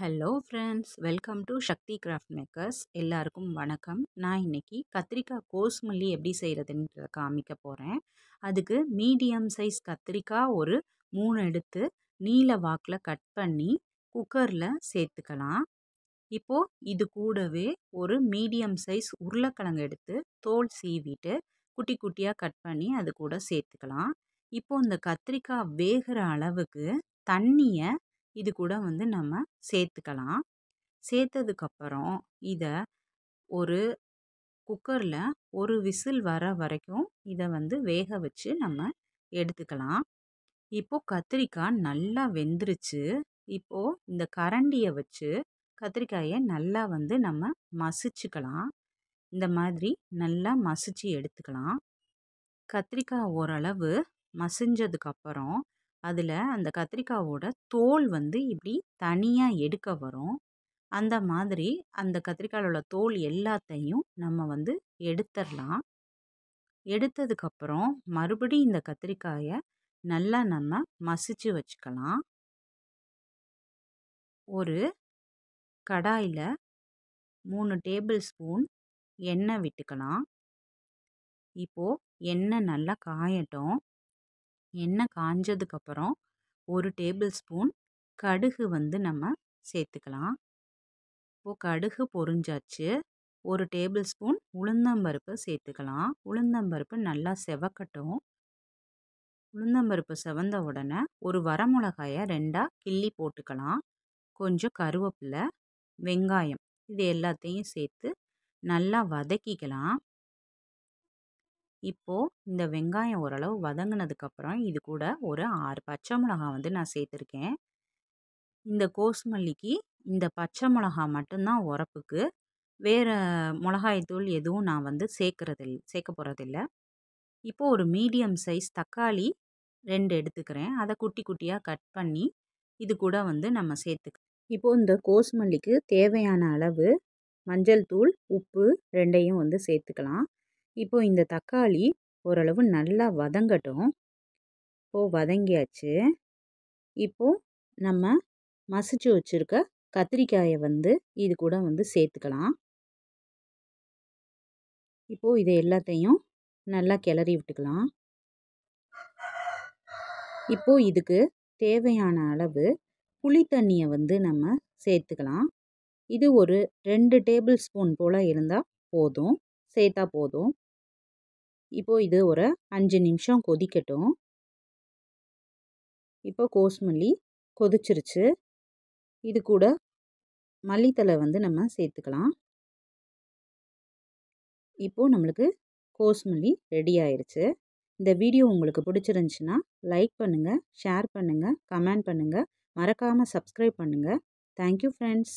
hello friends welcome to Shakti craft makers எல்லாருக்கும் வணக்கம் நான் இன்றைக்கி கத்திரிக்காய் கோஸ்மல்லி எப்படி செய்கிறதுன்றத காமிக்க போகிறேன் அதுக்கு மீடியம் சைஸ் கத்திரிக்காய் ஒரு மூணு எடுத்து நீல வாக்கில் கட் பண்ணி குக்கரில் சேர்த்துக்கலாம் இப்போது இது கூடவே ஒரு மீடியம் சைஸ் உருளைக்கிழங்கு எடுத்து தோல் சீவிட்டு குட்டி குட்டியாக கட் பண்ணி அது கூட சேர்த்துக்கலாம் இப்போது இந்த கத்திரிக்காய் வேகிற அளவுக்கு தண்ணியை இது கூட வந்து நம்ம சேர்த்துக்கலாம் சேர்த்ததுக்கப்புறம் இதை ஒரு குக்கரில் ஒரு விசில் வர வரைக்கும் இதை வந்து வேக வச்சு நம்ம எடுத்துக்கலாம் இப்போது கத்திரிக்காய் நல்லா வெந்துருச்சு இப்போது இந்த கரண்டியை வச்சு கத்திரிக்காயை நல்லா வந்து நம்ம மசிச்சுக்கலாம் இந்த மாதிரி நல்லா மசிச்சு எடுத்துக்கலாம் கத்திரிக்காய் ஓரளவு மசிஞ்சதுக்கப்புறம் அதில் அந்த கத்திரிக்காவோட தோல் வந்து இப்படி தனியாக எடுக்க வரும் அந்த மாதிரி அந்த கத்திரிக்காயோட உள்ள தோல் எல்லாத்தையும் நம்ம வந்து எடுத்துடலாம் எடுத்ததுக்கப்புறம் மறுபடியும் இந்த கத்திரிக்காயை நல்லா நம்ம மசிச்சு வச்சுக்கலாம் ஒரு கடாயில் மூணு டேபிள் ஸ்பூன் எண்ணெய் விட்டுக்கலாம் இப்போது எண்ணெய் நல்லா காயட்டும் எண்ணெய் காஞ்சதுக்கப்புறம் ஒரு டேபிள் ஸ்பூன் கடுகு வந்து நம்ம சேர்த்துக்கலாம் இப்போது கடுகு பொறிஞ்சாச்சு ஒரு டேபிள் ஸ்பூன் உளுந்தம்பருப்பு சேர்த்துக்கலாம் உளுந்தம்பருப்பு நல்லா செவக்கட்டும் உளுந்தம்பருப்பு செவந்த உடனே ஒரு வரமிளகாயை ரெண்டாக கிள்ளி போட்டுக்கலாம் கொஞ்சம் கருவேப்பிலை வெங்காயம் இது எல்லாத்தையும் சேர்த்து நல்லா வதக்கிக்கலாம் இப்போது இந்த வெங்காயம் ஓரளவு வதங்கினதுக்கப்புறம் இது கூட ஒரு ஆறு பச்சை மிளகா வந்து நான் சேர்த்துருக்கேன் இந்த கோஸ்மல்லிக்கு இந்த பச்சை மிளகா மட்டும்தான் உரப்புக்கு வேறு மிளகாய்த்தூள் எதுவும் நான் வந்து சேர்க்குறதில் சேர்க்க போகிறதில்ல இப்போது ஒரு மீடியம் சைஸ் தக்காளி ரெண்டு எடுத்துக்கிறேன் அதை குட்டி குட்டியாக கட் பண்ணி இது கூட வந்து நம்ம சேர்த்துக்க இப்போது இந்த கோஸ்மல்லிக்கு தேவையான அளவு மஞ்சள் தூள் உப்பு ரெண்டையும் வந்து சேர்த்துக்கலாம் இப்போது இந்த தக்காளி ஓரளவு நல்லா வதங்கட்டும் இப்போது வதங்கியாச்சு இப்போது நம்ம மசிச்சு வச்சுருக்க கத்திரிக்காயை வந்து இது கூட வந்து சேர்த்துக்கலாம் இப்போது இது எல்லாத்தையும் நல்லா கிளறி விட்டுக்கலாம் இப்போது இதுக்கு தேவையான அளவு புளி தண்ணியை வந்து நம்ம சேர்த்துக்கலாம் இது ஒரு ரெண்டு டேபிள் ஸ்பூன் போல் இருந்தால் போதும் சேர்த்தா போதும் இப்போது இது ஒரு அஞ்சு நிமிஷம் கொதிக்கட்டும் இப்போ கோஸ்மல்லி கொதிச்சிருச்சு இது கூட மல்லித்தலை வந்து நம்ம சேர்த்துக்கலாம் இப்போது நம்மளுக்கு கோஸ்மல்லி ரெடி ஆயிடுச்சு இந்த வீடியோ உங்களுக்கு பிடிச்சிருந்துச்சின்னா லைக் பண்ணுங்கள் ஷேர் பண்ணுங்கள் கமெண்ட் பண்ணுங்கள் மறக்காமல் சப்ஸ்கிரைப் பண்ணுங்கள் தேங்க்யூ ஃப்ரெண்ட்ஸ்